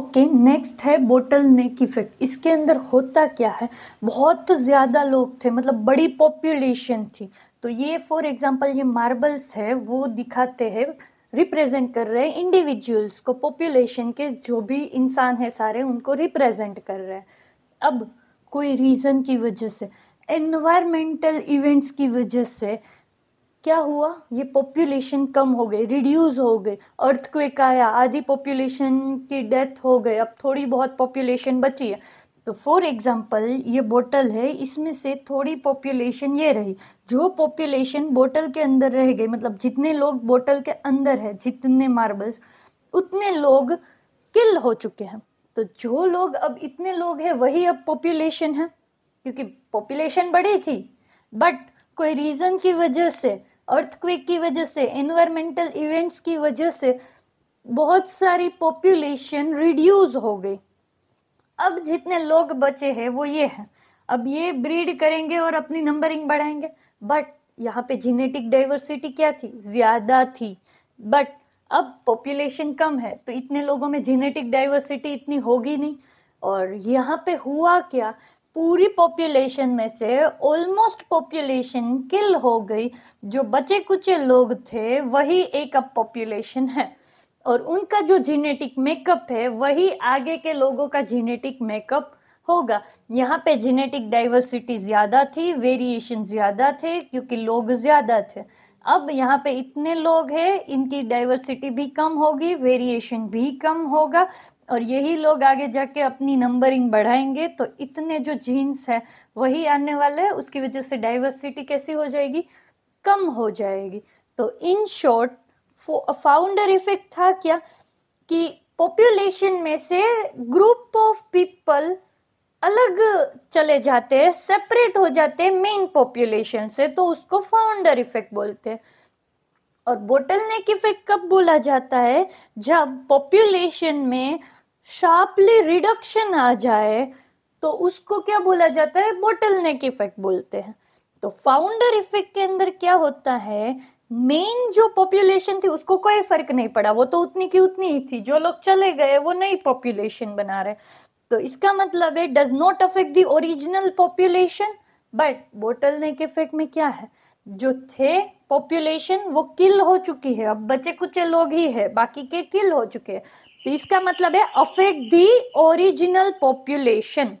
okay next है bottle neck effect इसके अंदर होता क्या है बहुत ज़्यादा लोग थे मतलब बड़ी पॉपुलेशन थी तो ये फॉर एग्जांपल ये मार्बल्स है वो दिखाते हैं रिप्रेजेंट कर रहे हैं इंडिविजुअल्स को पॉपुलेशन के जो भी इंसान है सारे उनको रिप्रेजेंट कर रहे हैं अब कोई रीज़न की वजह से एनवायरमेंटल इवेंट्स की वजह से क्या हुआ ये पॉपुलेशन कम हो गई रिड्यूस हो गई अर्थक्वेक आया आधी पॉपुलेशन की डेथ हो गई अब थोड़ी बहुत पॉपुलेशन बची है तो फॉर एग्जांपल ये बोतल है इसमें से थोड़ी पॉपुलेशन ये रही जो पॉपुलेशन बोतल के अंदर रह गई मतलब जितने लोग बोतल के अंदर है जितने मार्बल्स उतने लोग किल हो चुके हैं तो जो लोग अब इतने लोग हैं वही अब पॉपुलेशन है क्योंकि पॉपुलेशन बड़ी थी बट कोई रीज़न की वजह से अर्थक्वेक की वजह से एनवायरमेंटल इवेंट्स की वजह से बहुत सारी पॉपुलेशन रिड्यूस हो गई अब जितने लोग बचे हैं वो ये हैं अब ये ब्रीड करेंगे और अपनी नंबरिंग बढ़ाएंगे बट यहाँ पे जीनेटिक डाइवर्सिटी क्या थी ज़्यादा थी बट अब पॉपुलेशन कम है तो इतने लोगों में जीनेटिक डाइवर्सिटी इतनी होगी नहीं और यहाँ पे हुआ क्या पूरी पॉपुलेशन में से ऑलमोस्ट पॉपुलेशन किल हो गई जो बचे कुचे लोग थे वही एक अब पॉपुलेशन है और उनका जो जीनेटिक मेकअप है वही आगे के लोगों का जीनेटिक मेकअप होगा यहाँ पे जीनेटिक डाइवर्सिटी ज़्यादा थी वेरिएशन ज़्यादा थे क्योंकि लोग ज़्यादा थे अब यहाँ पे इतने लोग हैं इनकी डाइवर्सिटी भी कम होगी वेरिएशन भी कम होगा और यही लोग आगे जाके अपनी नंबरिंग बढ़ाएंगे तो इतने जो जीन्स हैं वही आने वाले हैं उसकी वजह से डाइवर्सिटी कैसी हो जाएगी कम हो जाएगी तो इन शॉर्ट फाउंडर इफेक्ट था क्या कि पॉपुलेशन में से ग्रुप ऑफ पीपल अलग चले जाते हैं सेपरेट हो जाते हैं मेन पॉपुलेशन से तो उसको फाउंडर इफेक्ट बोलते हैं और बोटल नेक इफेक्ट कब बोला जाता है जब पॉपुलेशन में शार्पली रिडक्शन आ जाए तो उसको क्या बोला जाता है बोटल नेक इफेक्ट बोलते हैं तो फाउंडर इफेक्ट के अंदर क्या होता है मेन जो पॉपुलेशन थी उसको कोई फर्क नहीं पड़ा वो तो उतनी की उतनी ही थी जो लोग चले गए वो नई पॉपुलेशन बना रहे तो इसका मतलब है does not affect the original population but bottle neck effect में क्या है जो थे पॉपुलेशन वो किल हो चुकी है अब बचे कुचे लोग ही है बाकी के किल हो चुके हैं तो इसका मतलब है अफेक्ट दी ओरिजिनल पॉपुलेशन